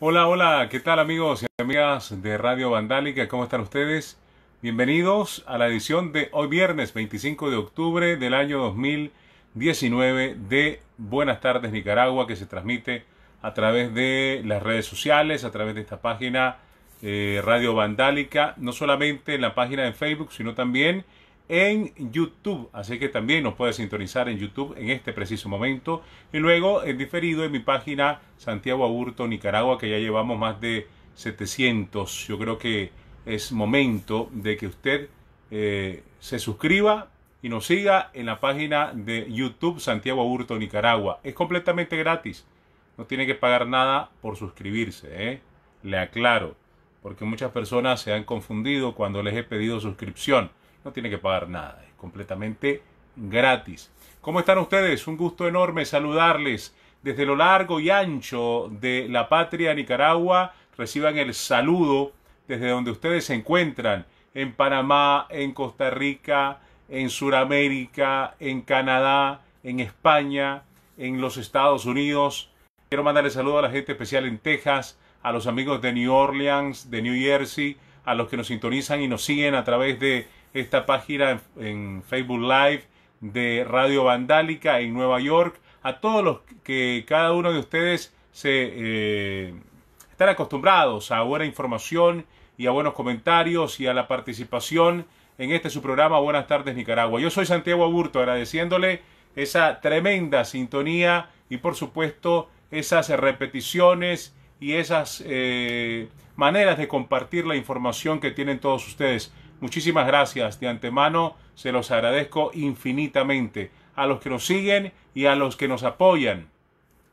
Hola, hola, ¿qué tal amigos y amigas de Radio Vandálica? ¿Cómo están ustedes? Bienvenidos a la edición de hoy viernes 25 de octubre del año 2019 de Buenas tardes Nicaragua que se transmite a través de las redes sociales, a través de esta página eh, Radio Vandálica, no solamente en la página de Facebook, sino también en YouTube. Así que también nos puede sintonizar en YouTube en este preciso momento. Y luego en diferido en mi página Santiago Aburto, Nicaragua, que ya llevamos más de 700. Yo creo que es momento de que usted eh, se suscriba y nos siga en la página de YouTube Santiago Aburto, Nicaragua. Es completamente gratis. No tiene que pagar nada por suscribirse. ¿eh? Le aclaro. Porque muchas personas se han confundido cuando les he pedido suscripción no tiene que pagar nada, es completamente gratis. ¿Cómo están ustedes? Un gusto enorme saludarles desde lo largo y ancho de la patria Nicaragua. Reciban el saludo desde donde ustedes se encuentran, en Panamá, en Costa Rica, en Sudamérica, en Canadá, en España, en los Estados Unidos. Quiero mandarle saludo a la gente especial en Texas, a los amigos de New Orleans, de New Jersey, a los que nos sintonizan y nos siguen a través de esta página en, Facebook Live de Radio Vandálica en Nueva York, a todos los que cada uno de ustedes se eh, están acostumbrados a buena información y a buenos comentarios y a la participación en este su programa Buenas tardes Nicaragua. Yo soy Santiago Aburto agradeciéndole esa tremenda sintonía y por supuesto esas repeticiones y esas eh, maneras de compartir la información que tienen todos ustedes. Muchísimas gracias de antemano, se los agradezco infinitamente a los que nos siguen y a los que nos apoyan,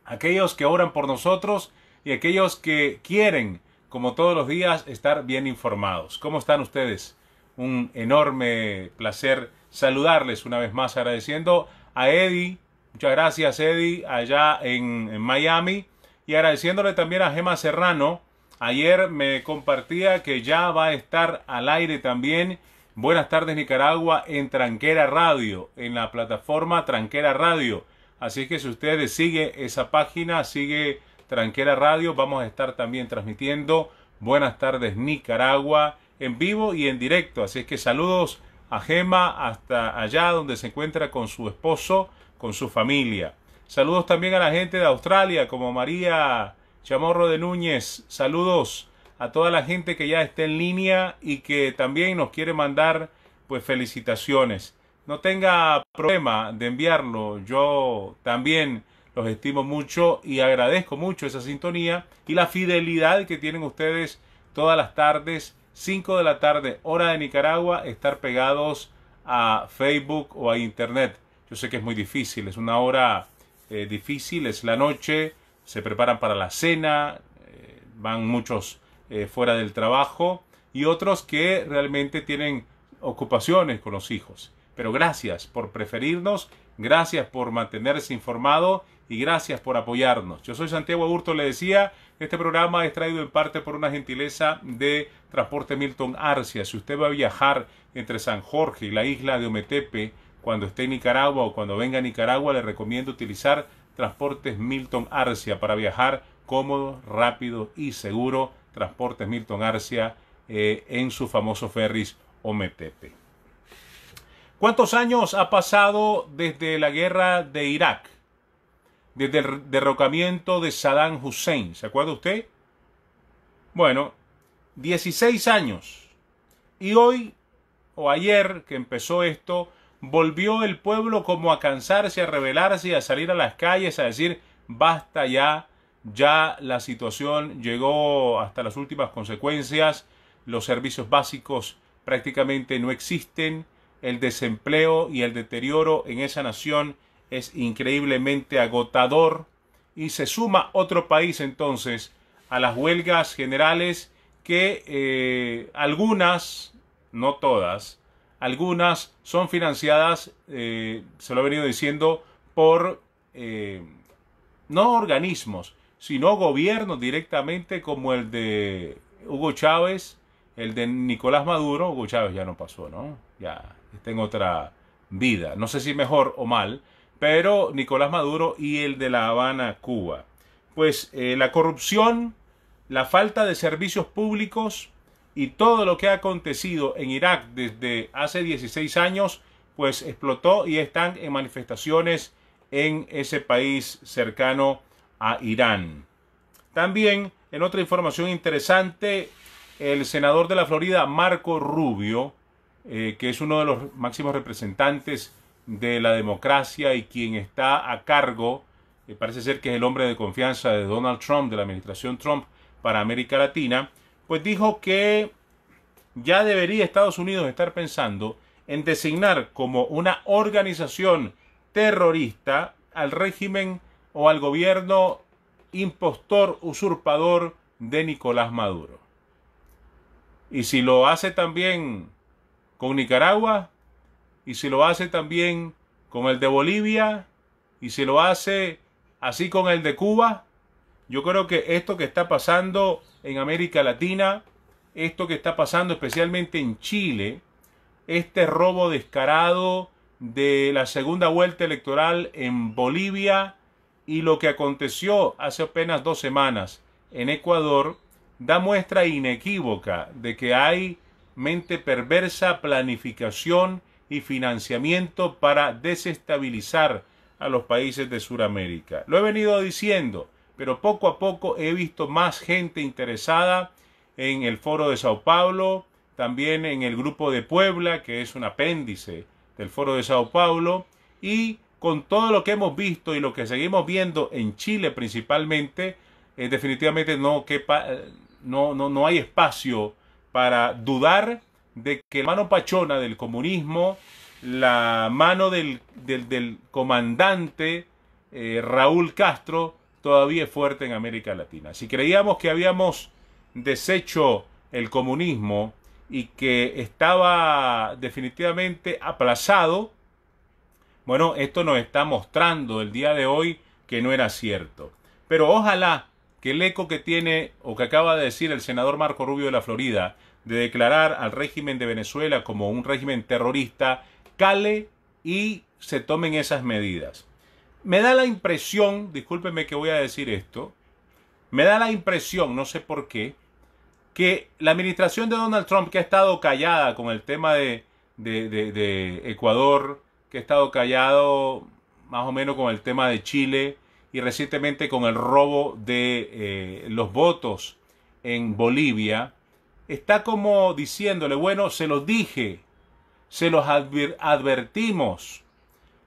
aquellos que oran por nosotros y aquellos que quieren, como todos los días, estar bien informados. ¿Cómo están ustedes? Un enorme placer saludarles una vez más agradeciendo a Eddie, muchas gracias Eddie, allá en, en Miami, y agradeciéndole también a Gema Serrano, Ayer me compartía que ya va a estar al aire también Buenas tardes Nicaragua en Tranquera Radio, en la plataforma Tranquera Radio. Así que si ustedes siguen esa página, sigue Tranquera Radio, vamos a estar también transmitiendo Buenas tardes Nicaragua en vivo y en directo. Así que saludos a Gema hasta allá donde se encuentra con su esposo, con su familia. Saludos también a la gente de Australia como María Chamorro de Núñez, saludos a toda la gente que ya está en línea y que también nos quiere mandar pues felicitaciones. No tenga problema de enviarlo, yo también los estimo mucho y agradezco mucho esa sintonía y la fidelidad que tienen ustedes todas las tardes, 5 de la tarde, hora de Nicaragua, estar pegados a Facebook o a Internet. Yo sé que es muy difícil, es una hora eh, difícil, es la noche, se preparan para la cena, eh, van muchos eh, fuera del trabajo y otros que realmente tienen ocupaciones con los hijos. Pero gracias por preferirnos, gracias por mantenerse informado y gracias por apoyarnos. Yo soy Santiago Aburto, le decía, este programa es traído en parte por una gentileza de Transporte Milton Arcia. Si usted va a viajar entre San Jorge y la isla de Ometepe, cuando esté en Nicaragua o cuando venga a Nicaragua, le recomiendo utilizar Transportes Milton Arcia para viajar cómodo, rápido y seguro. Transportes Milton Arcia eh, en su famoso ferris Ometepe. ¿Cuántos años ha pasado desde la guerra de Irak? Desde el derrocamiento de Saddam Hussein. ¿Se acuerda usted? Bueno, 16 años. Y hoy o ayer que empezó esto, volvió el pueblo como a cansarse, a rebelarse, a salir a las calles, a decir, basta ya, ya la situación llegó hasta las últimas consecuencias, los servicios básicos prácticamente no existen, el desempleo y el deterioro en esa nación es increíblemente agotador y se suma otro país entonces a las huelgas generales que eh, algunas, no todas, algunas son financiadas, eh, se lo he venido diciendo, por eh, no organismos, sino gobiernos directamente como el de Hugo Chávez, el de Nicolás Maduro. Hugo Chávez ya no pasó, ¿no? Ya está en otra vida. No sé si mejor o mal, pero Nicolás Maduro y el de La Habana, Cuba. Pues eh, la corrupción, la falta de servicios públicos, y todo lo que ha acontecido en Irak desde hace 16 años, pues explotó y están en manifestaciones en ese país cercano a Irán. También, en otra información interesante, el senador de la Florida, Marco Rubio, eh, que es uno de los máximos representantes de la democracia y quien está a cargo, eh, parece ser que es el hombre de confianza de Donald Trump, de la administración Trump para América Latina, pues dijo que ya debería Estados Unidos estar pensando en designar como una organización terrorista al régimen o al gobierno impostor usurpador de Nicolás Maduro. Y si lo hace también con Nicaragua, y si lo hace también con el de Bolivia, y si lo hace así con el de Cuba, yo creo que esto que está pasando en América Latina, esto que está pasando especialmente en Chile, este robo descarado de la segunda vuelta electoral en Bolivia y lo que aconteció hace apenas dos semanas en Ecuador, da muestra inequívoca de que hay mente perversa, planificación y financiamiento para desestabilizar a los países de Sudamérica. Lo he venido diciendo, pero poco a poco he visto más gente interesada en el foro de Sao Paulo, también en el grupo de Puebla, que es un apéndice del foro de Sao Paulo, y con todo lo que hemos visto y lo que seguimos viendo en Chile principalmente, eh, definitivamente no, eh, no, no, no hay espacio para dudar de que la mano pachona del comunismo, la mano del, comandante eh, Raúl Castro, todavía es fuerte en América Latina. Si creíamos que habíamos deshecho el comunismo y que estaba definitivamente aplazado, bueno, esto nos está mostrando el día de hoy que no era cierto. Pero ojalá que el eco que tiene o que acaba de decir el senador Marco Rubio de la Florida de declarar al régimen de Venezuela como un régimen terrorista cale y se tomen esas medidas me da la impresión, discúlpeme que voy a decir esto, me da la impresión, no sé por qué, que la administración de Donald Trump, que ha estado callada con el tema de, Ecuador, que ha estado callado más o menos con el tema de Chile y recientemente con el robo de eh, los votos en Bolivia, está como diciéndole, bueno, se los dije, se los advertimos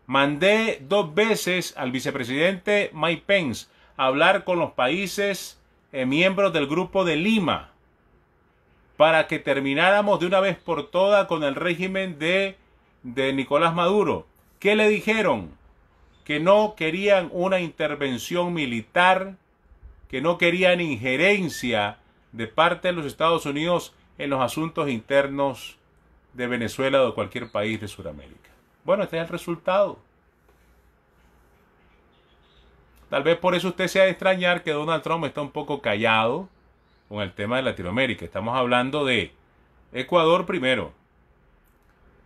Mandé dos veces al vicepresidente Mike Pence a hablar con los países eh, miembros del grupo de Lima para que termináramos de una vez por todas con el régimen de, de Nicolás Maduro. ¿Qué le dijeron? Que no querían una intervención militar, que no querían injerencia de parte de los Estados Unidos en los asuntos internos de Venezuela o de cualquier país de Sudamérica. Bueno, este es el resultado. Tal vez por eso usted se de extrañar que Donald Trump está un poco callado con el tema de Latinoamérica. Estamos hablando de Ecuador primero,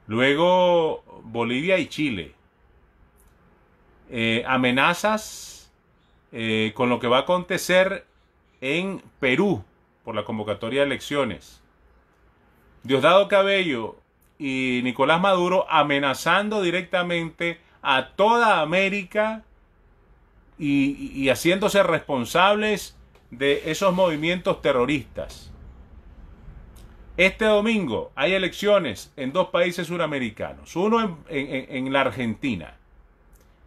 luego Bolivia y Chile. Eh, amenazas eh, con lo que va a acontecer en Perú por la convocatoria de elecciones. Diosdado Cabello y Nicolás Maduro amenazando directamente a toda América y, haciéndose responsables de esos movimientos terroristas. Este domingo hay elecciones en dos países suramericanos. Uno en, la Argentina,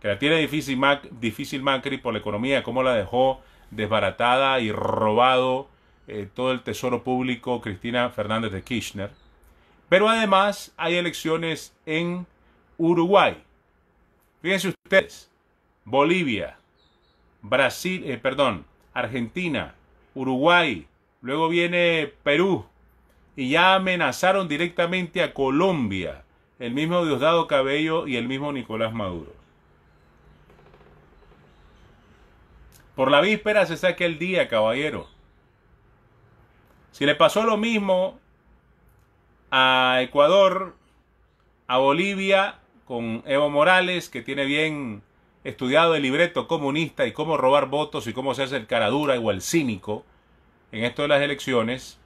que la tiene difícil, difícil Macri por la economía, cómo la dejó desbaratada y robado eh, todo el tesoro público Cristina Fernández de Kirchner. Pero además hay elecciones en Uruguay. Fíjense ustedes, Bolivia, Brasil, eh, perdón, Argentina, Uruguay, luego viene Perú y ya amenazaron directamente a Colombia, el mismo Diosdado Cabello y el mismo Nicolás Maduro. Por la víspera se saca el día, caballero. Si le pasó lo mismo a Ecuador, a Bolivia, con Evo Morales, que tiene bien estudiado el libreto comunista y cómo robar votos y cómo hace el caradura o el cínico en esto de las elecciones,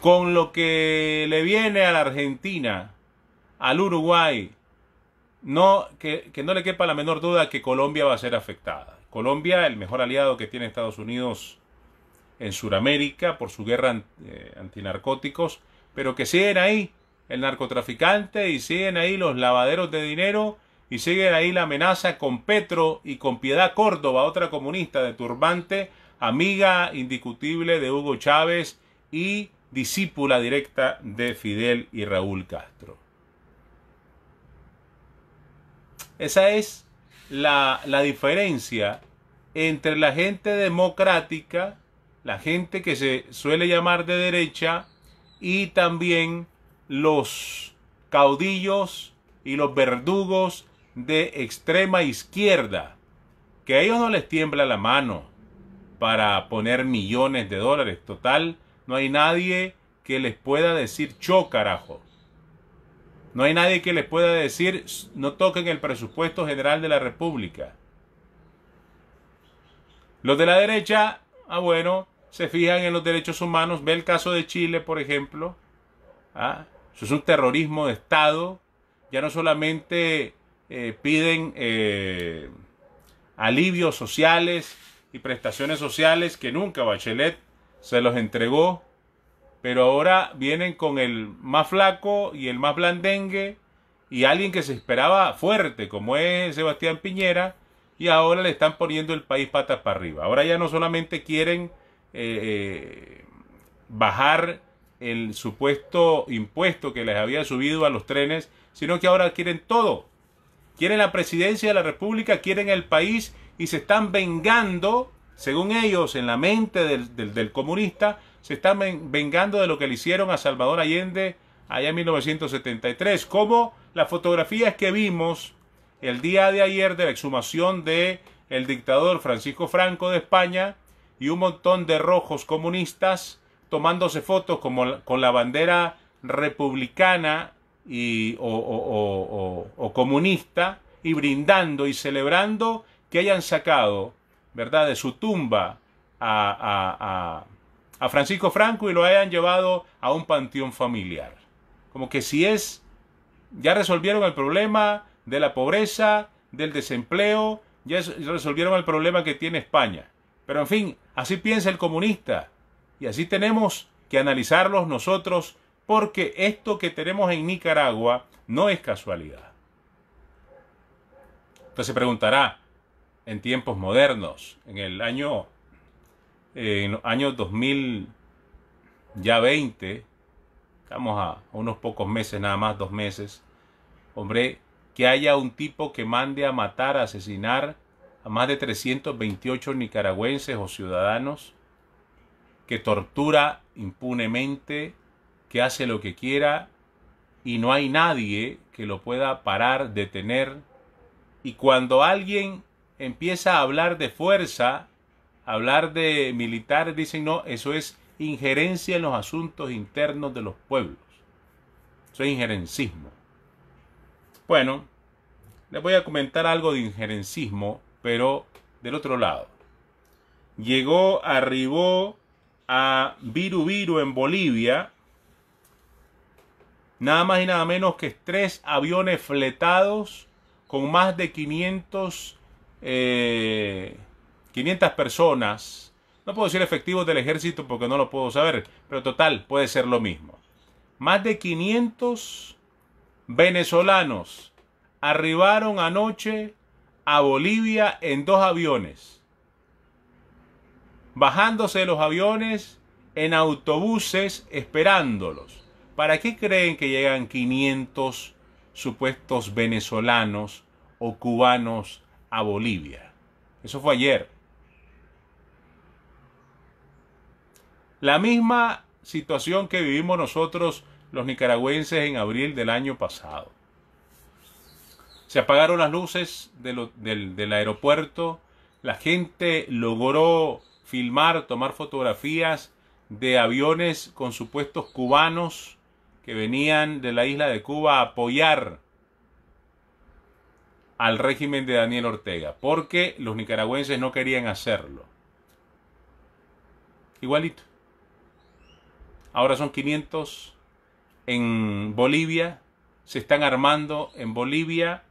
con lo que le viene a la Argentina, al Uruguay, no, que, que no le quepa la menor duda que Colombia va a ser afectada. Colombia, el mejor aliado que tiene Estados Unidos en Sudamérica por su guerra eh, antinarcóticos, pero que siguen ahí el narcotraficante y siguen ahí los lavaderos de dinero y siguen ahí la amenaza con Petro y con Piedad Córdoba, otra comunista de turbante, amiga indiscutible de Hugo Chávez y discípula directa de Fidel y Raúl Castro. Esa es la, la diferencia entre la gente democrática, la gente que se suele llamar de derecha, y también los caudillos y los verdugos de extrema izquierda, que a ellos no les tiembla la mano para poner millones de dólares. Total, no hay nadie que les pueda decir cho carajo. No hay nadie que les pueda decir no toquen el presupuesto general de la República. Los de la derecha, ah bueno, se fijan en los derechos humanos. Ve el caso de Chile, por ejemplo. ¿ah? Eso es un terrorismo de Estado. Ya no solamente eh, piden eh, alivios sociales y prestaciones sociales que nunca Bachelet se los entregó, pero ahora vienen con el más flaco y el más blandengue y alguien que se esperaba fuerte como es Sebastián Piñera y ahora le están poniendo el país patas para arriba. Ahora ya no solamente quieren eh, bajar el supuesto impuesto que les había subido a los trenes, sino que ahora quieren todo. Quieren la presidencia de la República, quieren el país y se están vengando, según ellos, en la mente del, comunista, se están vengando de lo que le hicieron a Salvador Allende allá en 1973, como las fotografías que vimos el día de ayer de la exhumación de el dictador Francisco Franco de España, y un montón de rojos comunistas tomándose fotos como, con la bandera republicana y, o, comunista y brindando y celebrando que hayan sacado, ¿verdad?, de su tumba a Francisco Franco y lo hayan llevado a un panteón familiar. Como que si es, ya resolvieron el problema de la pobreza, del desempleo, ya resolvieron el problema que tiene España. Pero en fin, así piensa el comunista. Y así tenemos que analizarlos nosotros porque esto que tenemos en Nicaragua no es casualidad. Usted se preguntará, en tiempos modernos, en el año, eh, 2000, ya 20, estamos a unos pocos meses, nada más dos meses, hombre, que haya un tipo que mande a matar, a asesinar más de 328 nicaragüenses o ciudadanos, que tortura impunemente, que hace lo que quiera y no hay nadie que lo pueda parar, detener. Y cuando alguien empieza a hablar de fuerza, hablar de militar, dicen, no, eso es injerencia en los asuntos internos de los pueblos. Eso es injerencismo. Bueno, les voy a comentar algo de injerencismo pero del otro lado. Llegó, arribó a Viru en Bolivia, nada más y nada menos que tres aviones fletados con más de 500, 500 eh, personas. No puedo decir efectivos del ejército porque no lo puedo saber, pero total, puede ser lo mismo. Más de 500 venezolanos arribaron anoche a Bolivia en dos aviones. Bajándose de los aviones en autobuses esperándolos. ¿Para qué creen que llegan 500 supuestos venezolanos o cubanos a Bolivia? Eso fue ayer. La misma situación que vivimos nosotros los nicaragüenses en abril del año pasado. Se apagaron las luces del, del aeropuerto. La gente logró filmar, tomar fotografías de aviones con supuestos cubanos que venían de la isla de Cuba a apoyar al régimen de Daniel Ortega, porque los nicaragüenses no querían hacerlo. Igualito. Ahora son 500 en Bolivia, se están armando en Bolivia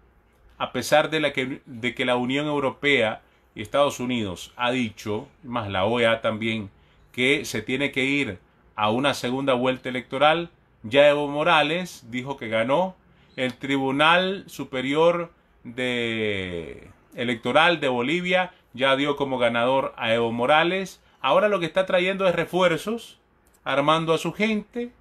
a pesar de, que, que la Unión Europea y Estados Unidos ha dicho, más la OEA también, que se tiene que ir a una segunda vuelta electoral, ya Evo Morales dijo que ganó. El Tribunal Superior de Electoral de Bolivia ya dio como ganador a Evo Morales. Ahora lo que está trayendo es refuerzos, armando a su gente,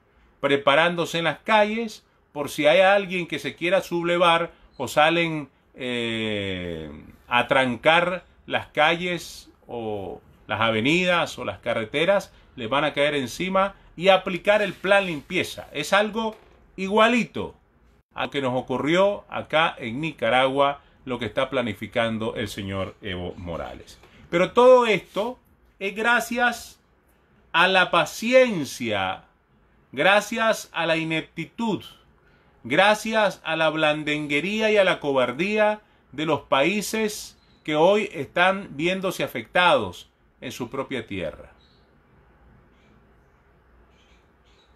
preparándose en las calles por si hay alguien que se quiera sublevar o salen eh, a trancar las calles o las avenidas o las carreteras, les van a caer encima y aplicar el plan limpieza. Es algo igualito a lo que nos ocurrió acá en Nicaragua, lo que está planificando el señor Evo Morales. Pero todo esto es gracias a la paciencia, gracias a la ineptitud, gracias a la blandenguería y a la cobardía de los países que hoy están viéndose afectados en su propia tierra.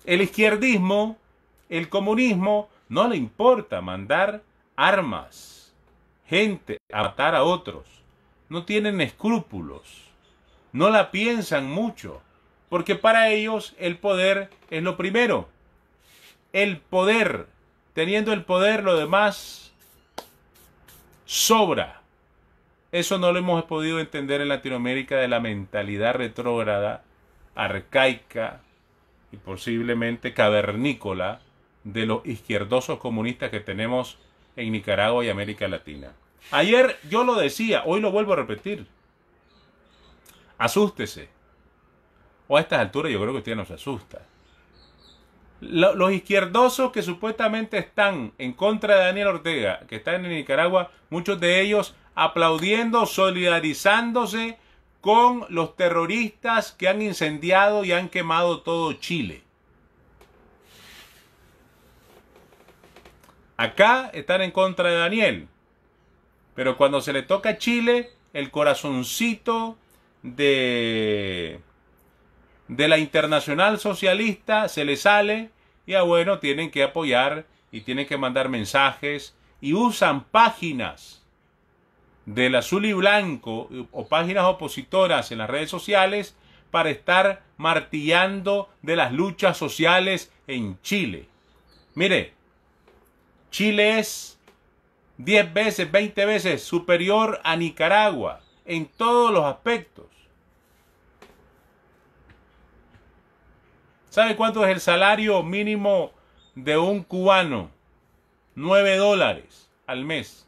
El izquierdismo, el comunismo, no le importa mandar armas, gente a matar a otros. No tienen escrúpulos, no la piensan mucho, porque para ellos el poder es lo primero. El poder Teniendo el poder, lo demás sobra. Eso no lo hemos podido entender en Latinoamérica de la mentalidad retrógrada, arcaica y posiblemente cavernícola de los izquierdosos comunistas que tenemos en Nicaragua y América Latina. Ayer yo lo decía, hoy lo vuelvo a repetir. Asústese. O a estas alturas yo creo que usted no se asusta los izquierdosos que supuestamente están en contra de Daniel Ortega, que están en Nicaragua, muchos de ellos aplaudiendo, solidarizándose con los terroristas que han incendiado y han quemado todo Chile. Acá están en contra de Daniel, pero cuando se le toca a Chile, el corazoncito de de la Internacional Socialista se le sale y a ah, bueno, tienen que apoyar y tienen que mandar mensajes y usan páginas del azul y blanco eh, o páginas opositoras en las redes sociales para estar martillando de las luchas sociales en Chile. Mire, Chile es 10 veces, 20 veces superior a Nicaragua en todos los aspectos. ¿Sabe cuánto es el salario mínimo de un cubano? 9 dólares al mes.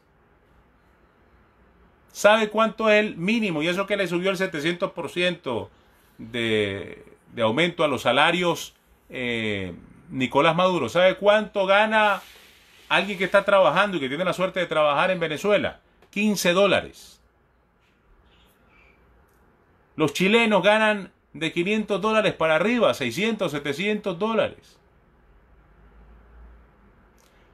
¿Sabe cuánto es el mínimo? Y eso que le subió el 700% de, de aumento a los salarios eh, Nicolás Maduro. ¿Sabe cuánto gana alguien que está trabajando y que tiene la suerte de trabajar en Venezuela? 15 dólares. Los chilenos ganan de 500 dólares para arriba, 600, 700 dólares.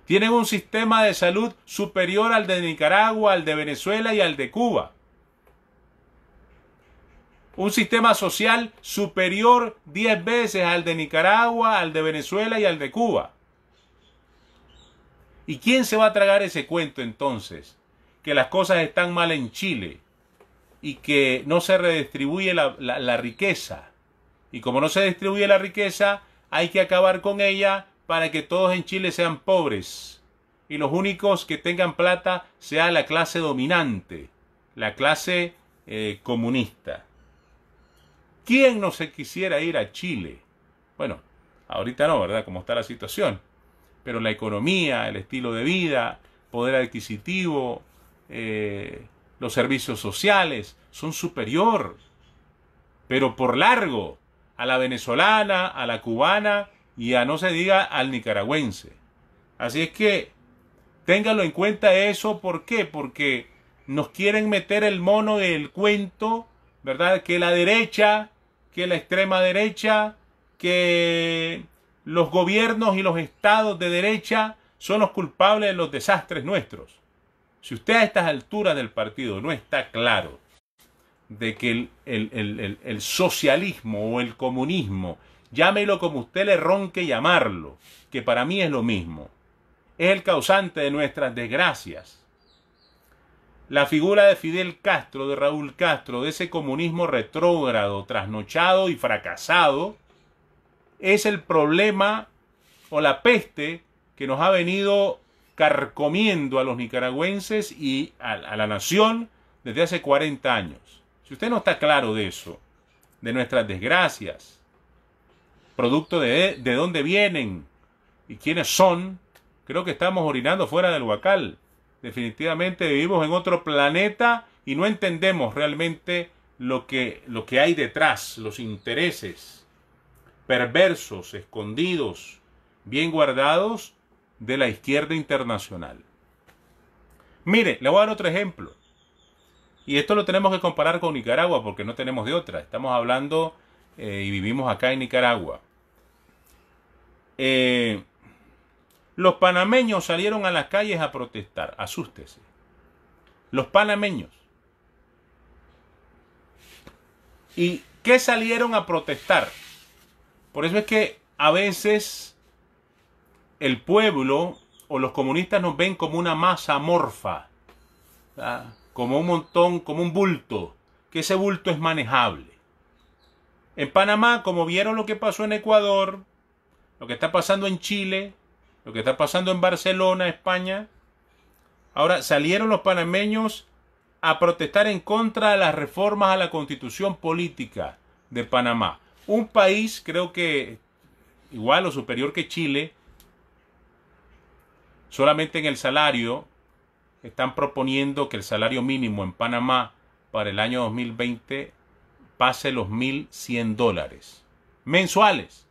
Tienen un sistema de salud superior al de Nicaragua, al de Venezuela y al de Cuba. Un sistema social superior 10 veces al de Nicaragua, al de Venezuela y al de Cuba. ¿Y quién se va a tragar ese cuento entonces? Que las cosas están mal en Chile, y que no se redistribuye la, riqueza. Y como no se distribuye la riqueza, hay que acabar con ella para que todos en Chile sean pobres y los únicos que tengan plata sea la clase dominante, la clase eh, comunista. ¿Quién no se quisiera ir a Chile? Bueno, ahorita no, ¿verdad? Como está la situación. Pero la economía, el estilo de vida, poder adquisitivo, eh, los servicios sociales son superior, pero por largo, a la venezolana, a la cubana y a no se diga al nicaragüense. Así es que ténganlo en cuenta eso, ¿por qué? Porque nos quieren meter el mono del cuento, ¿verdad? Que la derecha, que la extrema derecha, que los gobiernos y los estados de derecha son los culpables de los desastres nuestros. Si usted a estas alturas del partido no está claro de que el, socialismo o el comunismo, llámelo como usted le ronque llamarlo, que para mí es lo mismo, es el causante de nuestras desgracias. La figura de Fidel Castro, de Raúl Castro, de ese comunismo retrógrado, trasnochado y fracasado, es el problema o la peste que nos ha venido carcomiendo a los nicaragüenses y a, la nación desde hace 40 años. Si usted no está claro de eso, de nuestras desgracias, producto de, de dónde vienen y quiénes son, creo que estamos orinando fuera del huacal. Definitivamente vivimos en otro planeta y no entendemos realmente lo que, lo que hay detrás, los intereses perversos, escondidos, bien guardados de la izquierda internacional. Mire, le voy a dar otro ejemplo. Y esto lo tenemos que comparar con Nicaragua porque no tenemos de otra. Estamos hablando eh, y vivimos acá en Nicaragua. Eh, los panameños salieron a las calles a protestar. Asústese. Los panameños. ¿Y qué salieron a protestar? Por eso es que a veces el pueblo o los comunistas nos ven como una masa amorfa, como un montón, como un bulto, que ese bulto es manejable. En Panamá, como vieron lo que pasó en Ecuador, lo que está pasando en Chile, lo que está pasando en Barcelona, España, ahora salieron los panameños a protestar en contra de las reformas a la constitución política de Panamá. Un país, creo que igual o superior que Chile, Solamente en el salario están proponiendo que el salario mínimo en Panamá para el año 2020 pase los 1.100 dólares mensuales.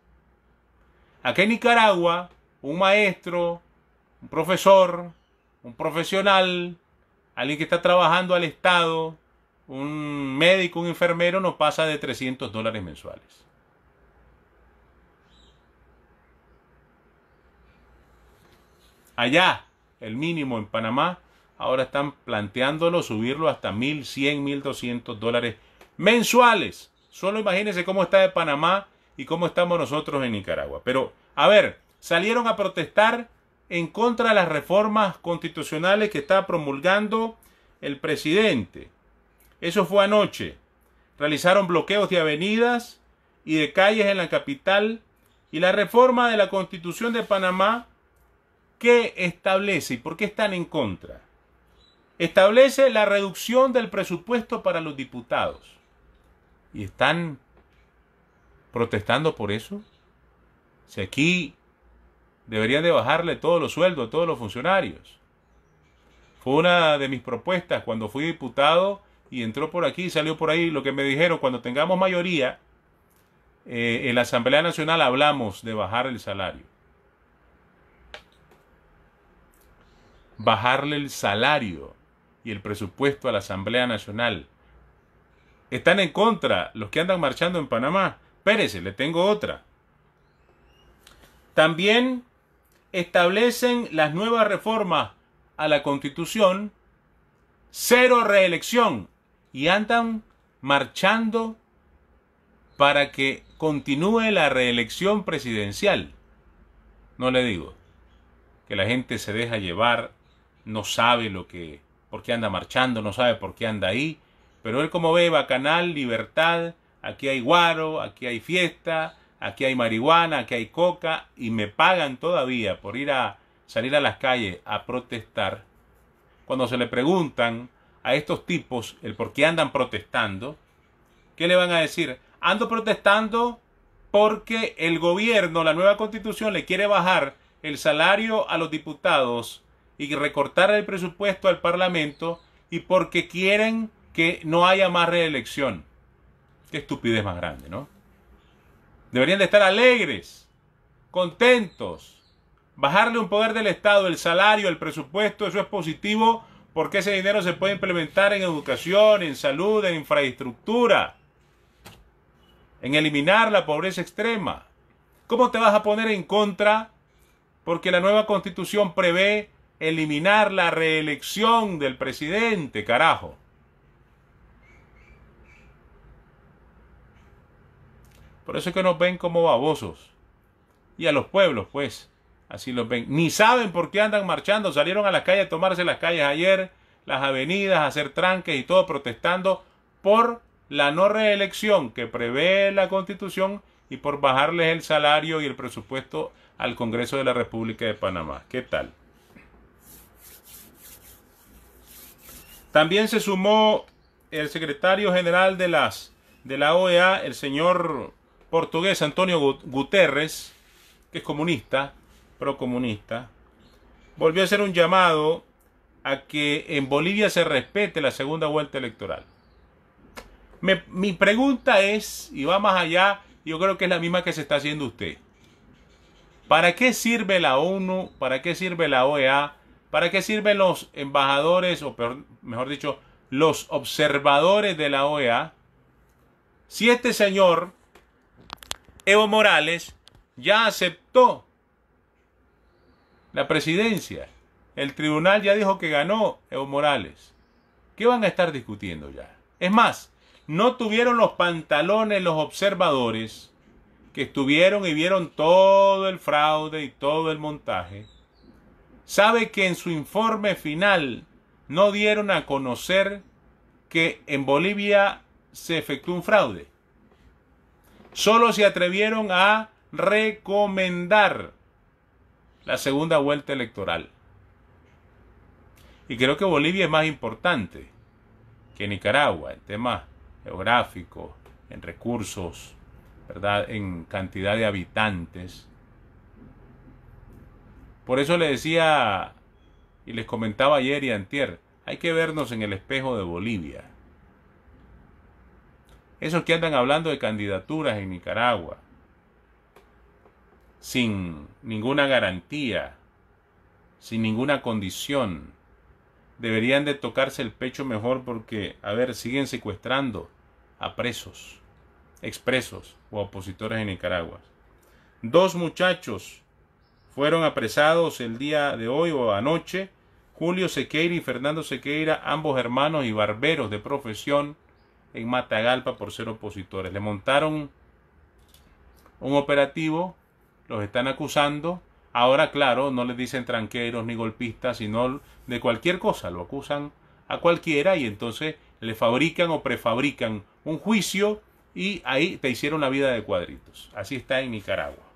Aquí en Nicaragua, un maestro, un profesor, un profesional, alguien que está trabajando al Estado, un médico, un enfermero, no pasa de 300 dólares mensuales. allá, el mínimo en Panamá, ahora están planteándolo subirlo hasta 1.100, 1.200 dólares mensuales. Solo imagínense cómo está de Panamá y cómo estamos nosotros en Nicaragua. Pero, a ver, salieron a protestar en contra de las reformas constitucionales que está promulgando el presidente. Eso fue anoche. Realizaron bloqueos de avenidas y de calles en la capital y la reforma de la constitución de Panamá ¿Qué establece y por qué están en contra? Establece la reducción del presupuesto para los diputados. ¿Y están protestando por eso? Si aquí deberían de bajarle todos los sueldos a todos los funcionarios. Fue una de mis propuestas cuando fui diputado y entró por aquí, salió por ahí lo que me dijeron, cuando tengamos mayoría, eh, en la Asamblea Nacional hablamos de bajar el salario. bajarle el salario y el presupuesto a la Asamblea Nacional. Están en contra los que andan marchando en Panamá. Pérez, le tengo otra. También establecen las nuevas reformas a la Constitución, cero reelección, y andan marchando para que continúe la reelección presidencial. No le digo que la gente se deja llevar no sabe lo que, por qué anda marchando, no sabe por qué anda ahí, pero él como ve bacanal, libertad, aquí hay guaro, aquí hay fiesta, aquí hay marihuana, aquí hay coca y me pagan todavía por ir a salir a las calles a protestar. Cuando se le preguntan a estos tipos el por qué andan protestando, ¿qué le van a decir? Ando protestando porque el gobierno, la nueva constitución, le quiere bajar el salario a los diputados y recortar el presupuesto al Parlamento y porque quieren que no haya más reelección. Qué estupidez más grande, ¿no? Deberían de estar alegres, contentos. Bajarle un poder del Estado, el salario, el presupuesto, eso es positivo porque ese dinero se puede implementar en educación, en salud, en infraestructura, en eliminar la pobreza extrema. ¿Cómo te vas a poner en contra? Porque la nueva constitución prevé eliminar la reelección del presidente, carajo. Por eso es que nos ven como babosos. Y a los pueblos, pues, así los ven. Ni saben por qué andan marchando. Salieron a las calles a tomarse las calles ayer, las avenidas, a hacer tranques y todo, protestando por la no reelección que prevé la Constitución y por bajarles el salario y el presupuesto al Congreso de la República de Panamá. ¿Qué tal? También se sumó el secretario general de, las, de la OEA, el señor portugués Antonio Guterres, que es comunista, procomunista, volvió a hacer un llamado a que en Bolivia se respete la segunda vuelta electoral. mi pregunta es, y va más allá, yo creo que es la misma que se está haciendo usted. ¿Para qué sirve la ONU? ¿Para qué sirve la OEA? ¿Para qué sirven los embajadores, o mejor dicho, los observadores de la OEA? Si este señor, Evo Morales, ya aceptó la presidencia, el tribunal ya dijo que ganó Evo Morales, ¿qué van a estar discutiendo ya? Es más, no tuvieron los pantalones los observadores que estuvieron y vieron todo el fraude y todo el montaje sabe que en su informe final no dieron a conocer que en Bolivia se efectuó un fraude. Solo se atrevieron a recomendar la segunda vuelta electoral. Y creo que Bolivia es más importante que Nicaragua en temas geográficos, en recursos, ¿verdad? en cantidad de habitantes, por eso le decía y les comentaba ayer y antier, hay que vernos en el espejo de Bolivia. Esos que andan hablando de candidaturas en Nicaragua, sin ninguna garantía, sin ninguna condición, deberían de tocarse el pecho mejor porque, a ver, siguen secuestrando a presos, expresos o opositores en Nicaragua. Dos muchachos fueron apresados el día de hoy o anoche Julio Sequeira y Fernando Sequeira, ambos hermanos y barberos de profesión en Matagalpa por ser opositores. Le montaron un operativo, los están acusando. Ahora, claro, no les dicen tranqueros ni golpistas, sino de cualquier cosa. Lo acusan a cualquiera y entonces le fabrican o prefabrican un juicio y ahí te hicieron la vida de cuadritos. Así está en Nicaragua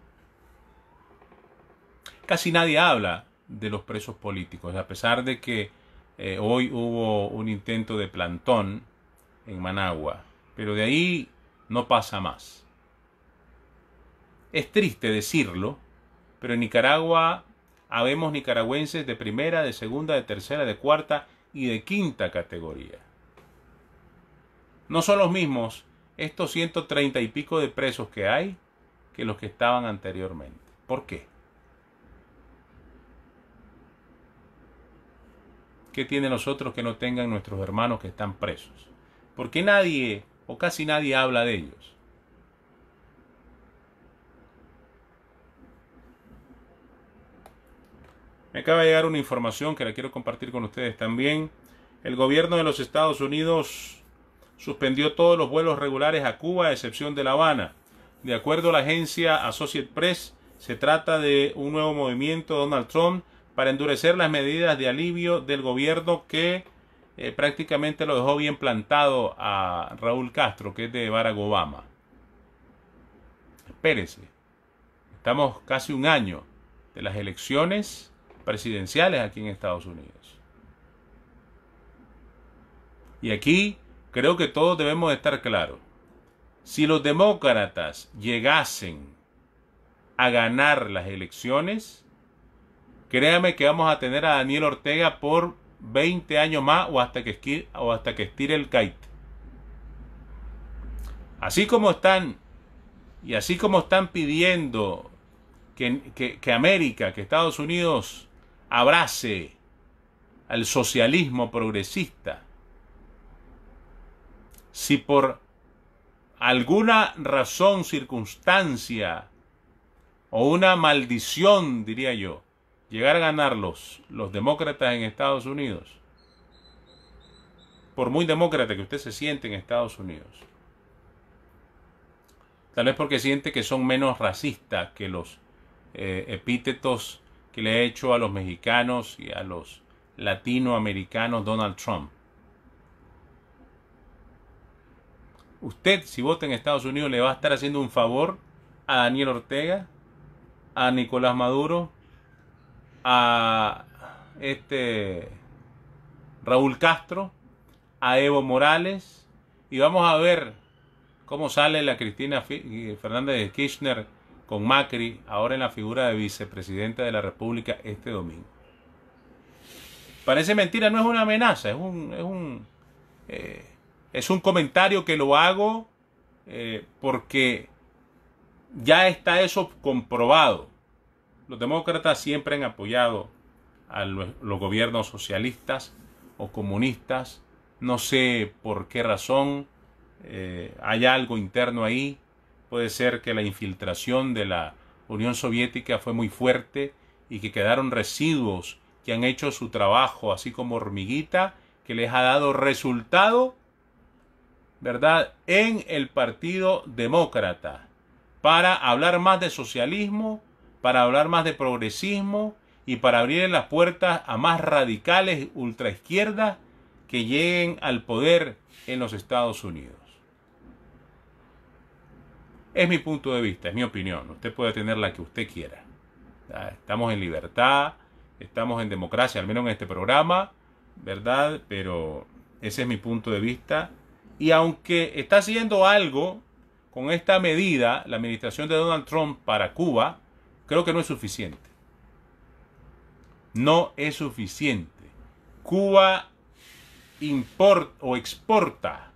casi nadie habla de los presos políticos, a pesar de que eh, hoy hubo un intento de plantón en Managua, pero de ahí no pasa más. Es triste decirlo, pero en Nicaragua habemos nicaragüenses de primera, de segunda, de tercera, de cuarta y de quinta categoría. No son los mismos estos 130 y pico de presos que hay que los que estaban anteriormente. ¿Por qué? ¿Qué tiene nosotros que no tengan nuestros hermanos que están presos? Porque nadie o casi nadie habla de ellos. Me acaba de llegar una información que la quiero compartir con ustedes también. El gobierno de los Estados Unidos suspendió todos los vuelos regulares a Cuba, a excepción de La Habana. De acuerdo a la agencia Associate Press, se trata de un nuevo movimiento Donald Trump para endurecer las medidas de alivio del gobierno que eh, prácticamente lo dejó bien plantado a Raúl Castro, que es de Barack Obama. Espérense, estamos casi un año de las elecciones presidenciales aquí en Estados Unidos. Y aquí creo que todos debemos estar claros. Si los demócratas llegasen a ganar las elecciones, Créame que vamos a tener a Daniel Ortega por 20 años más o hasta que, o hasta que estire el kite. Así como están, y así como están pidiendo que, que América, que Estados Unidos abrace al socialismo progresista, si por alguna razón, circunstancia o una maldición, diría yo, llegar a ganarlos los, demócratas en Estados Unidos, por muy demócrata que usted se siente en Estados Unidos, tal vez porque siente que son menos racistas que los eh, epítetos que le ha hecho a los mexicanos y a los latinoamericanos Donald Trump. Usted, si vota en Estados Unidos, le va a estar haciendo un favor a Daniel Ortega, a Nicolás Maduro, a este Raúl Castro, a Evo Morales y vamos a ver cómo sale la Cristina eh, Fernández de Kirchner con Macri ahora en la figura de vicepresidenta de la República este domingo. Parece mentira, no es una amenaza, es un, es un, eh, es un comentario que lo hago eh, porque ya está eso comprobado. Los demócratas siempre han apoyado a los gobiernos socialistas o comunistas. No sé por qué razón. Eh, hay algo interno ahí. Puede ser que la infiltración de la Unión Soviética fue muy fuerte y que quedaron residuos que han hecho su trabajo, así como hormiguita, que les ha dado resultado, ¿verdad?, en el Partido Demócrata. Para hablar más de socialismo, para hablar más de progresismo y para abrir las puertas a más radicales ultraizquierdas que lleguen al poder en los Estados Unidos. Es mi punto de vista, es mi opinión. Usted puede tener la que usted quiera. Estamos en libertad, estamos en democracia, al menos en este programa, ¿verdad? Pero ese es mi punto de vista. Y aunque está haciendo algo con esta medida, la administración de Donald Trump para Cuba, Creo que no es suficiente. No es suficiente. Cuba importa o exporta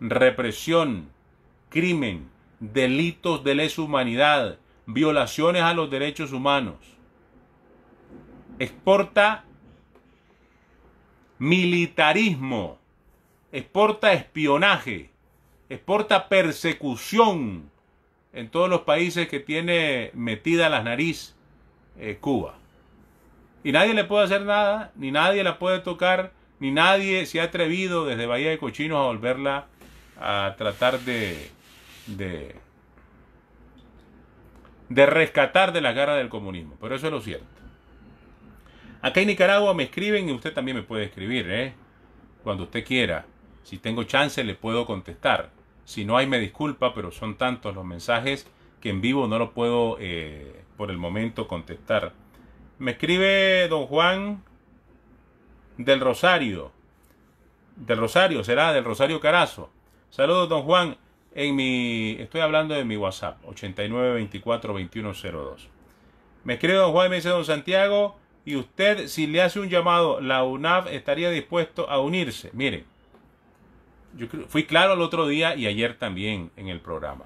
represión, crimen, delitos de lesa humanidad, violaciones a los derechos humanos. Exporta militarismo, exporta espionaje, exporta persecución en todos los países que tiene metida la nariz eh, Cuba. Y nadie le puede hacer nada, ni nadie la puede tocar, ni nadie se ha atrevido desde Bahía de Cochinos a volverla a tratar de, de, de rescatar de las garras del comunismo. Pero eso es lo cierto. Acá en Nicaragua me escriben y usted también me puede escribir, ¿eh? Cuando usted quiera. Si tengo chance le puedo contestar. Si no hay, me disculpa, pero son tantos los mensajes que en vivo no lo puedo eh, por el momento contestar. Me escribe don Juan del Rosario. Del Rosario, será del Rosario Carazo. Saludos, don Juan. En mi, estoy hablando de mi WhatsApp, 89242102. Me escribe don Juan y me dice don Santiago, y usted si le hace un llamado, la UNAV estaría dispuesto a unirse. Miren, yo fui claro el otro día y ayer también en el programa.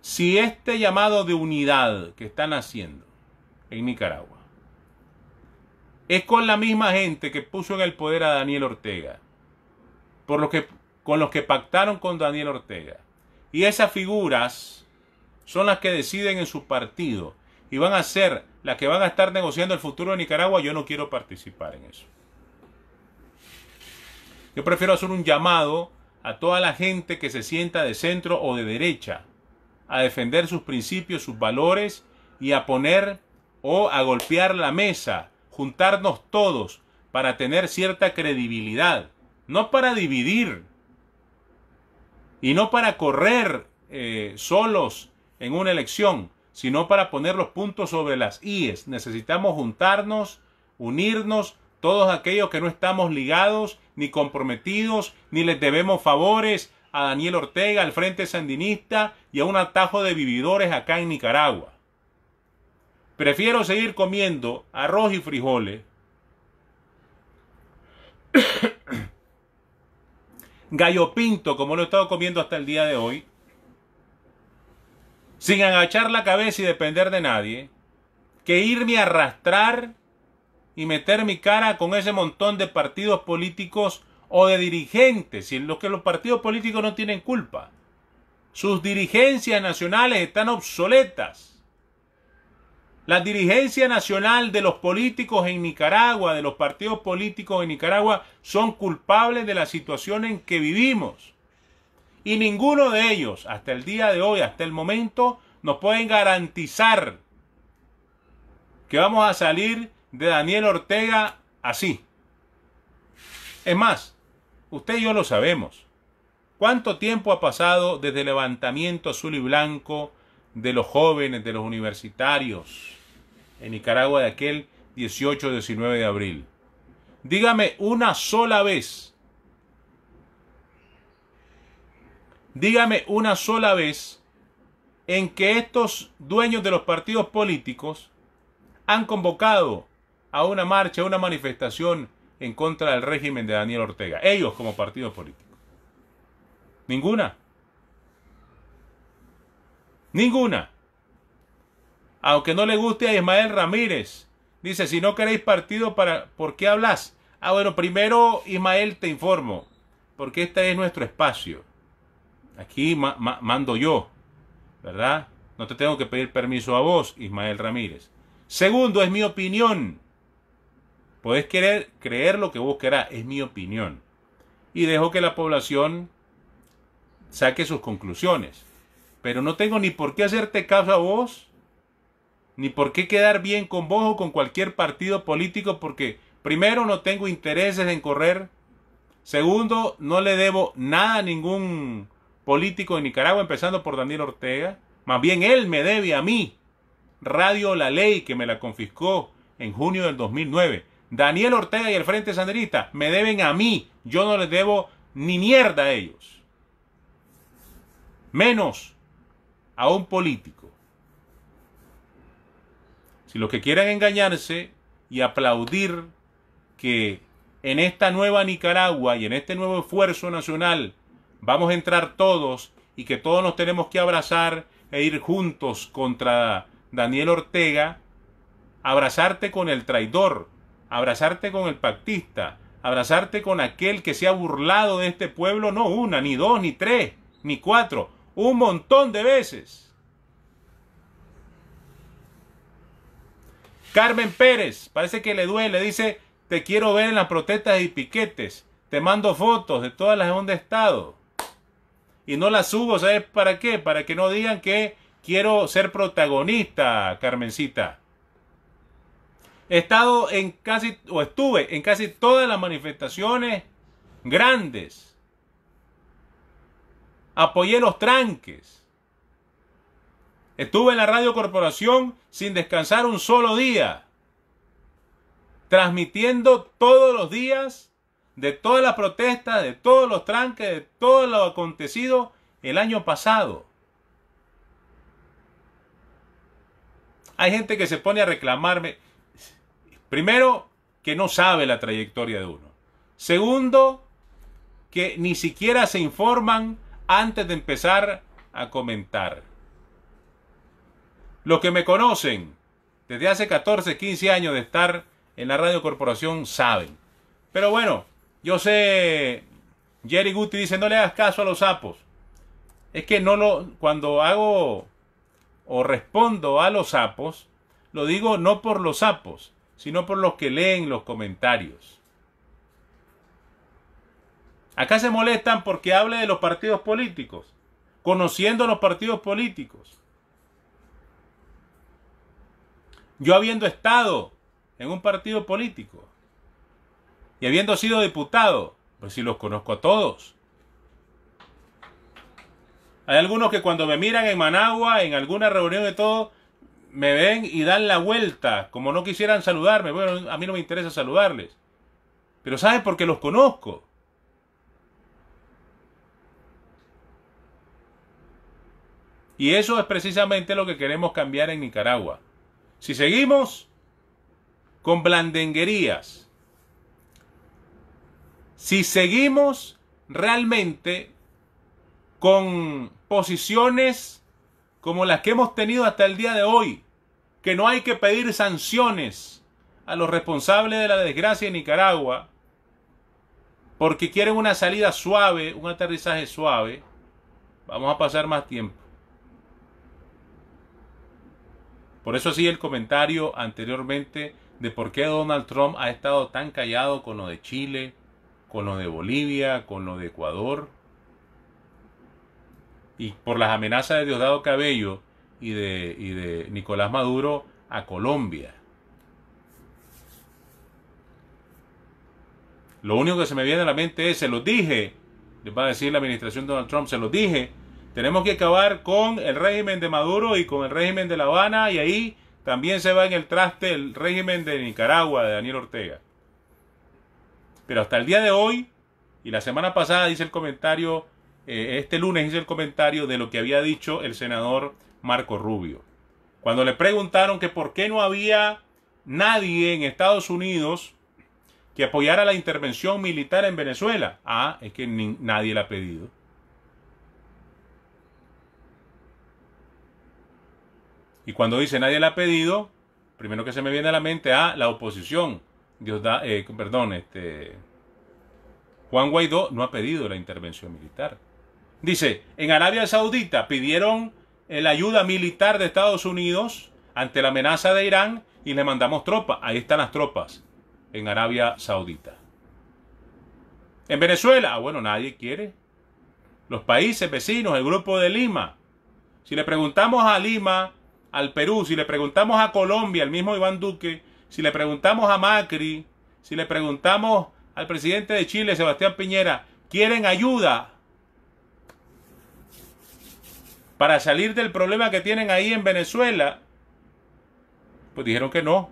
Si este llamado de unidad que están haciendo en Nicaragua es con la misma gente que puso en el poder a Daniel Ortega, por lo que, con los que pactaron con Daniel Ortega, y esas figuras son las que deciden en su partido y van a ser las que van a estar negociando el futuro de Nicaragua, yo no quiero participar en eso. Yo prefiero hacer un llamado a toda la gente que se sienta de centro o de derecha, a defender sus principios, sus valores y a poner o a golpear la mesa, juntarnos todos para tener cierta credibilidad, no para dividir y no para correr eh, solos en una elección, sino para poner los puntos sobre las IES. Necesitamos juntarnos, unirnos, todos aquellos que no estamos ligados ni comprometidos, ni les debemos favores a Daniel Ortega, al Frente Sandinista y a un atajo de vividores acá en Nicaragua. Prefiero seguir comiendo arroz y frijoles. Gallo pinto, como lo he estado comiendo hasta el día de hoy. Sin agachar la cabeza y depender de nadie. Que irme a arrastrar y meter mi cara con ese montón de partidos políticos o de dirigentes, y en los que los partidos políticos no tienen culpa. Sus dirigencias nacionales están obsoletas. La dirigencia nacional de los políticos en Nicaragua, de los partidos políticos en Nicaragua, son culpables de la situación en que vivimos. Y ninguno de ellos, hasta el día de hoy, hasta el momento, nos pueden garantizar que vamos a salir de Daniel Ortega así. Es más, usted y yo lo sabemos. ¿Cuánto tiempo ha pasado desde el levantamiento azul y blanco de los jóvenes, de los universitarios en Nicaragua de aquel 18-19 de abril? Dígame una sola vez. Dígame una sola vez en que estos dueños de los partidos políticos han convocado a una marcha, a una manifestación en contra del régimen de Daniel Ortega, ellos como partido político. Ninguna. Ninguna. Aunque no le guste a Ismael Ramírez, dice, si no queréis partido, para, ¿por qué hablas? Ah, bueno, primero Ismael te informo, porque este es nuestro espacio. Aquí mando yo, ¿verdad? No te tengo que pedir permiso a vos, Ismael Ramírez. Segundo, es mi opinión. Podés querer, creer lo que vos querás, es mi opinión. Y dejo que la población saque sus conclusiones. Pero no tengo ni por qué hacerte caso a vos, ni por qué quedar bien con vos o con cualquier partido político, porque primero no tengo intereses en correr. Segundo, no le debo nada a ningún político de Nicaragua, empezando por Daniel Ortega. Más bien él me debe a mí. Radio La Ley, que me la confiscó en junio del 2009. Daniel Ortega y el Frente Sandinista me deben a mí. Yo no les debo ni mierda a ellos. Menos a un político. Si los que quieran engañarse y aplaudir que en esta nueva Nicaragua y en este nuevo esfuerzo nacional vamos a entrar todos y que todos nos tenemos que abrazar e ir juntos contra Daniel Ortega, abrazarte con el traidor, abrazarte con el pactista, abrazarte con aquel que se ha burlado de este pueblo, no una, ni dos, ni tres, ni cuatro, un montón de veces. Carmen Pérez, parece que le duele, dice, te quiero ver en las protestas y piquetes, te mando fotos de todas las donde de estado. Y no las subo, ¿sabes para qué? Para que no digan que quiero ser protagonista, Carmencita. He estado en casi, o estuve en casi todas las manifestaciones grandes. Apoyé los tranques. Estuve en la Radio Corporación sin descansar un solo día. Transmitiendo todos los días de todas las protestas, de todos los tranques, de todo lo acontecido el año pasado. Hay gente que se pone a reclamarme. Primero, que no sabe la trayectoria de uno. Segundo, que ni siquiera se informan antes de empezar a comentar. Los que me conocen desde hace 14, 15 años de estar en la Radio Corporación saben. Pero bueno, yo sé, Jerry Guti dice, no le hagas caso a los sapos. Es que no lo, cuando hago o respondo a los sapos, lo digo no por los sapos, sino por los que leen los comentarios. Acá se molestan porque hable de los partidos políticos, conociendo los partidos políticos. Yo habiendo estado en un partido político y habiendo sido diputado, pues si los conozco a todos. Hay algunos que cuando me miran en Managua, en alguna reunión de todo, me ven y dan la vuelta, como no quisieran saludarme. Bueno, a mí no me interesa saludarles. Pero ¿saben? Porque los conozco. Y eso es precisamente lo que queremos cambiar en Nicaragua. Si seguimos con blandenguerías, si seguimos realmente con posiciones como las que hemos tenido hasta el día de hoy, que no hay que pedir sanciones a los responsables de la desgracia en Nicaragua, porque quieren una salida suave, un aterrizaje suave, vamos a pasar más tiempo. Por eso sí el comentario anteriormente de por qué Donald Trump ha estado tan callado con lo de Chile, con lo de Bolivia, con lo de Ecuador y por las amenazas de Diosdado Cabello y de, Nicolás Maduro a Colombia. Lo único que se me viene a la mente es, se lo dije, les va a decir la administración Donald Trump, se lo dije, tenemos que acabar con el régimen de Maduro y con el régimen de La Habana y ahí también se va en el traste el régimen de Nicaragua, de Daniel Ortega. Pero hasta el día de hoy, y la semana pasada dice el comentario eh, este lunes hice el comentario de lo que había dicho el senador Marco Rubio. Cuando le preguntaron que por qué no había nadie en Estados Unidos que apoyara la intervención militar en Venezuela. Ah, es que nadie la ha pedido. Y cuando dice nadie la ha pedido, primero que se me viene a la mente a ah, la oposición. Dios da, eh, perdón, este Juan Guaidó no ha pedido la intervención militar. Dice, en Arabia Saudita pidieron eh, la ayuda militar de Estados Unidos ante la amenaza de Irán y le mandamos tropas. Ahí están las tropas en Arabia Saudita. En Venezuela, ah, bueno, nadie quiere. Los países vecinos, el grupo de Lima. Si le preguntamos a Lima, al Perú, si le preguntamos a Colombia, el mismo Iván Duque, si le preguntamos a Macri, si le preguntamos al presidente de Chile, Sebastián Piñera, quieren ayuda para salir del problema que tienen ahí en Venezuela, pues dijeron que no.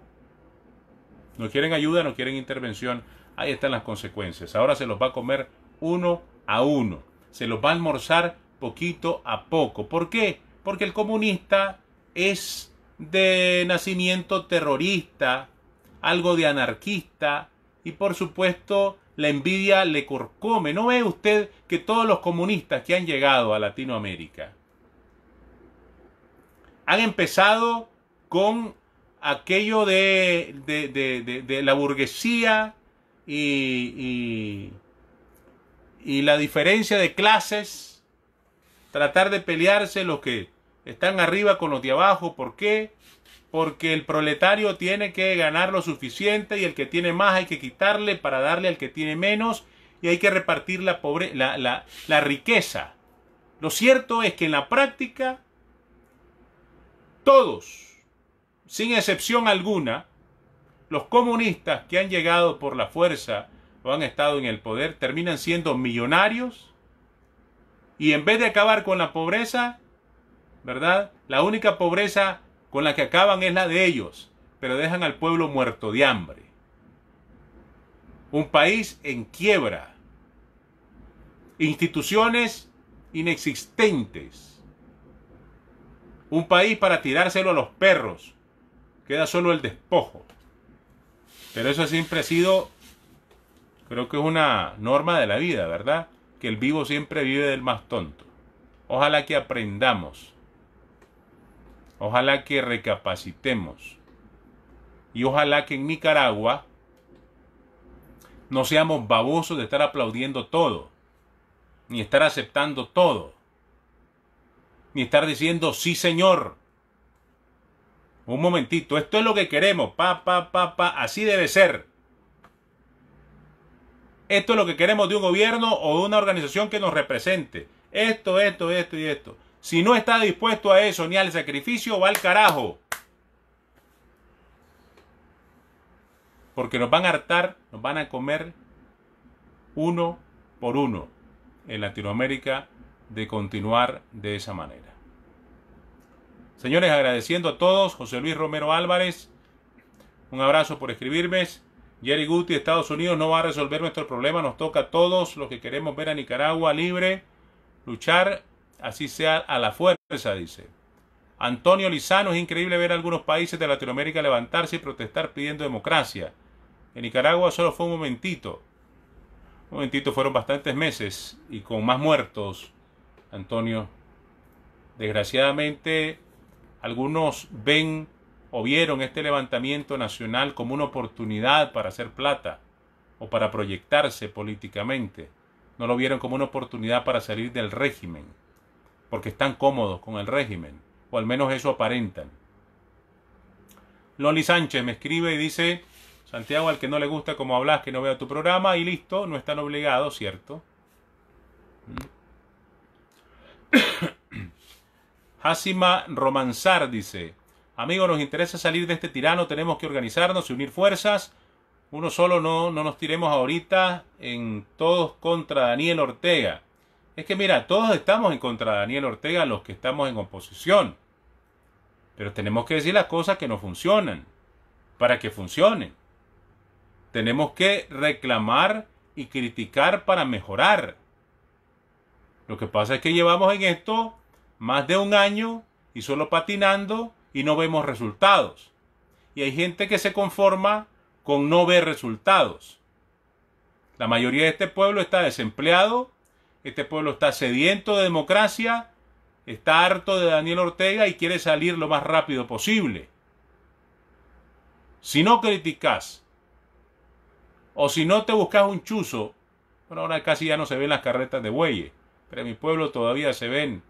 No quieren ayuda, no quieren intervención. Ahí están las consecuencias. Ahora se los va a comer uno a uno. Se los va a almorzar poquito a poco. ¿Por qué? Porque el comunista es de nacimiento terrorista, algo de anarquista y por supuesto la envidia le corcome. ¿No ve usted que todos los comunistas que han llegado a Latinoamérica han empezado con aquello de, la burguesía y, y, la diferencia de clases, tratar de pelearse los que están arriba con los de abajo, ¿por qué? Porque el proletario tiene que ganar lo suficiente y el que tiene más hay que quitarle para darle al que tiene menos y hay que repartir la, pobre, la riqueza. Lo cierto es que en la práctica todos, sin excepción alguna, los comunistas que han llegado por la fuerza o han estado en el poder terminan siendo millonarios y en vez de acabar con la pobreza, ¿verdad? La única pobreza con la que acaban es la de ellos, pero dejan al pueblo muerto de hambre. Un país en quiebra, instituciones inexistentes, un país para tirárselo a los perros. Queda solo el despojo. Pero eso siempre ha sido, creo que es una norma de la vida, ¿verdad? Que el vivo siempre vive del más tonto. Ojalá que aprendamos. Ojalá que recapacitemos. Y ojalá que en Nicaragua no seamos babosos de estar aplaudiendo todo, ni estar aceptando todo ni estar diciendo sí señor. Un momentito, esto es lo que queremos, pa, pa, pa, así debe ser. Esto es lo que queremos de un gobierno o de una organización que nos represente. Esto, esto, esto y esto. Si no está dispuesto a eso ni al sacrificio, va al carajo. Porque nos van a hartar, nos van a comer uno por uno en Latinoamérica de continuar de esa manera. Señores, agradeciendo a todos, José Luis Romero Álvarez, un abrazo por escribirme. Jerry Guti, Estados Unidos no va a resolver nuestro problema, nos toca a todos los que queremos ver a Nicaragua libre, luchar, así sea a la fuerza, dice. Antonio Lizano, es increíble ver algunos países de Latinoamérica levantarse y protestar pidiendo democracia. En Nicaragua solo fue un momentito. Un momentito fueron bastantes meses y con más muertos Antonio. Desgraciadamente, algunos ven o vieron este levantamiento nacional como una oportunidad para hacer plata o para proyectarse políticamente. No lo vieron como una oportunidad para salir del régimen, porque están cómodos con el régimen, o al menos eso aparentan. Loli Sánchez me escribe y dice, Santiago, al que no le gusta cómo hablas, que no vea tu programa, y listo, no están obligados, ¿cierto? Mm. Hasima Romanzar dice, amigo, nos interesa salir de este tirano, tenemos que organizarnos y unir fuerzas. Uno solo no, no nos tiremos ahorita en todos contra Daniel Ortega. Es que mira, todos estamos en contra de Daniel Ortega, los que estamos en oposición. Pero tenemos que decir las cosas que no funcionan, para que funcionen. Tenemos que reclamar y criticar para mejorar. Lo que pasa es que llevamos en esto más de un año y solo patinando y no vemos resultados. Y hay gente que se conforma con no ver resultados. La mayoría de este pueblo está desempleado, este pueblo está sediento de democracia, está harto de Daniel Ortega y quiere salir lo más rápido posible. Si no criticas o si no te buscas un chuzo, bueno, ahora casi ya no se ven las carretas de bueyes pero en mi pueblo todavía se ven.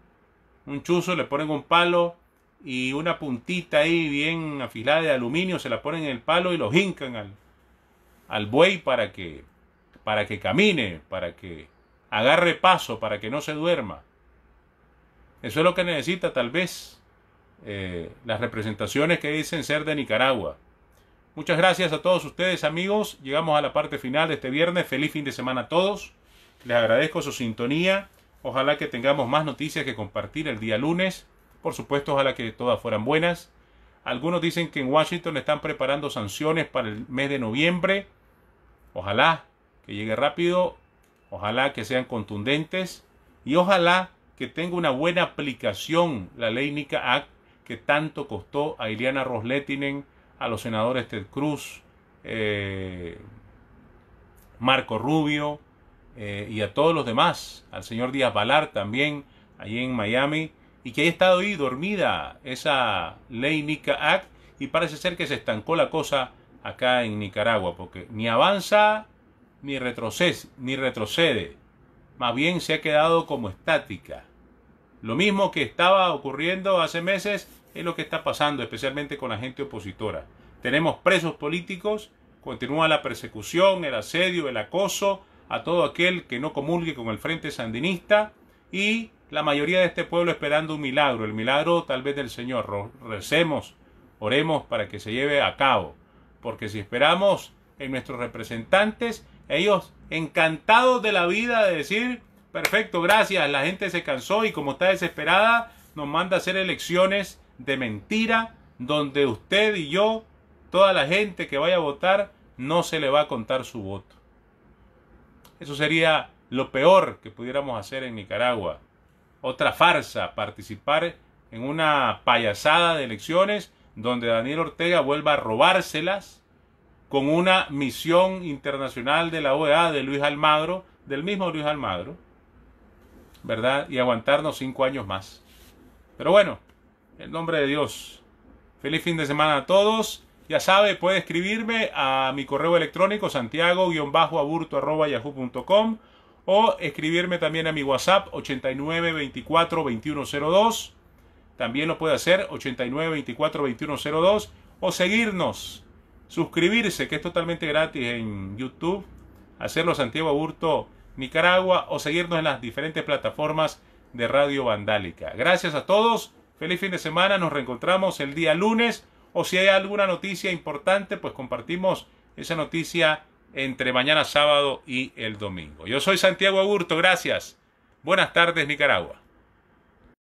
Un chuzo le ponen un palo y una puntita ahí bien afilada de aluminio, se la ponen en el palo y lo hincan al, al buey para que, para que camine, para que agarre paso, para que no se duerma. Eso es lo que necesita tal vez eh, las representaciones que dicen ser de Nicaragua. Muchas gracias a todos ustedes amigos. Llegamos a la parte final de este viernes. Feliz fin de semana a todos. Les agradezco su sintonía. Ojalá que tengamos más noticias que compartir el día lunes. Por supuesto, ojalá que todas fueran buenas. Algunos dicen que en Washington están preparando sanciones para el mes de noviembre. Ojalá que llegue rápido. Ojalá que sean contundentes. Y ojalá que tenga una buena aplicación la ley NICA Act que tanto costó a Iliana Rosletinen, a los senadores Ted Cruz, eh, Marco Rubio, eh, y a todos los demás, al señor Díaz Balar también, allí en Miami, y que haya estado ahí dormida esa ley NICA Act, y parece ser que se estancó la cosa acá en Nicaragua, porque ni avanza ni retrocede, ni retrocede, más bien se ha quedado como estática. Lo mismo que estaba ocurriendo hace meses es lo que está pasando, especialmente con la gente opositora. Tenemos presos políticos, continúa la persecución, el asedio, el acoso, a todo aquel que no comulgue con el Frente Sandinista y la mayoría de este pueblo esperando un milagro, el milagro tal vez del Señor. Recemos, oremos para que se lleve a cabo, porque si esperamos en nuestros representantes, ellos encantados de la vida de decir, perfecto, gracias, la gente se cansó y como está desesperada, nos manda a hacer elecciones de mentira, donde usted y yo, toda la gente que vaya a votar, no se le va a contar su voto. Eso sería lo peor que pudiéramos hacer en Nicaragua. Otra farsa, participar en una payasada de elecciones donde Daniel Ortega vuelva a robárselas con una misión internacional de la OEA de Luis Almagro, del mismo Luis Almagro, ¿verdad? Y aguantarnos cinco años más. Pero bueno, en nombre de Dios, feliz fin de semana a todos. Ya sabe, puede escribirme a mi correo electrónico santiago-aburto.yahoo.com o escribirme también a mi WhatsApp 89242102. También lo puede hacer 89242102 o seguirnos, suscribirse, que es totalmente gratis en YouTube, hacerlo Santiago Aburto Nicaragua o seguirnos en las diferentes plataformas de Radio Vandálica. Gracias a todos, feliz fin de semana, nos reencontramos el día lunes o si hay alguna noticia importante, pues compartimos esa noticia entre mañana sábado y el domingo. Yo soy Santiago Aburto, gracias. Buenas tardes, Nicaragua.